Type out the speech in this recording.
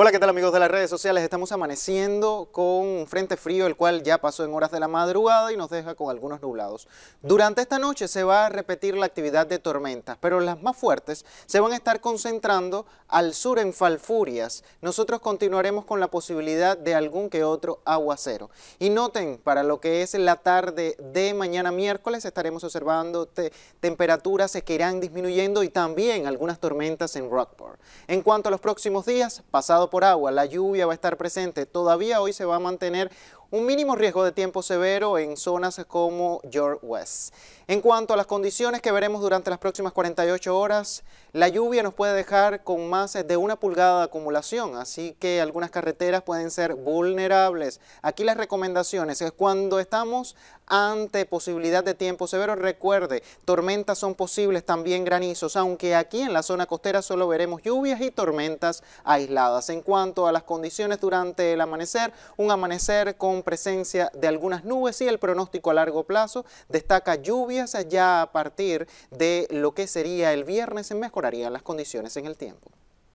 Hola, ¿qué tal amigos de las redes sociales? Estamos amaneciendo con un frente frío, el cual ya pasó en horas de la madrugada y nos deja con algunos nublados. Durante esta noche se va a repetir la actividad de tormentas, pero las más fuertes se van a estar concentrando al sur en Falfurias. Nosotros continuaremos con la posibilidad de algún que otro aguacero. Y noten, para lo que es la tarde de mañana miércoles, estaremos observando temperaturas que irán disminuyendo y también algunas tormentas en Rockport. En cuanto a los próximos días, pasado por agua, la lluvia va a estar presente. Todavía hoy se va a mantener un mínimo riesgo de tiempo severo en zonas como York West. En cuanto a las condiciones que veremos durante las próximas 48 horas, la lluvia nos puede dejar con más de una pulgada de acumulación, así que algunas carreteras pueden ser vulnerables. Aquí las recomendaciones es cuando estamos ante posibilidad de tiempo severo. Recuerde, tormentas son posibles también granizos, aunque aquí en la zona costera solo veremos lluvias y tormentas aisladas. En cuanto a las condiciones durante el amanecer, un amanecer con presencia de algunas nubes y el pronóstico a largo plazo destaca lluvias ya a partir de lo que sería el viernes, se mejorarían las condiciones en el tiempo.